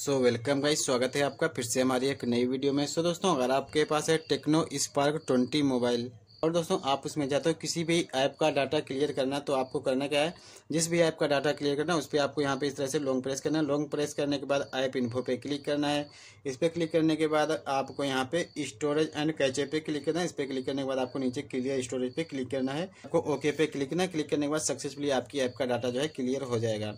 so welcome guys स्वागत है आपका फिर से हमारी एक नई वीडियो में सो so, दोस्तों अगर आपके पास है टेक्नो स्पार्क ट्वेंटी मोबाइल और दोस्तों आप उसमें जाते हो किसी भी ऐप का डाटा क्लियर करना तो आपको करना क्या है जिस भी ऐप का डाटा क्लियर करना उस पर आपको यहाँ पे इस तरह से लॉन्ग प्रेस करना है लॉन्ग प्रेस करने के बाद ऐप इन्फो पे क्लिक करना है इस पर क्लिक करने के बाद आपको यहाँ पे स्टोरेज एंड कैचे पे क्लिक करना है इस पर क्लिक करने के बाद आपको नीचे क्लियर स्टोरेज पे क्लिक करना है आपको ओके पे क्लिक करना क्लिक करने के बाद सक्सेसफुली आपकी ऐप का डाटा जो है क्लियर हो जाएगा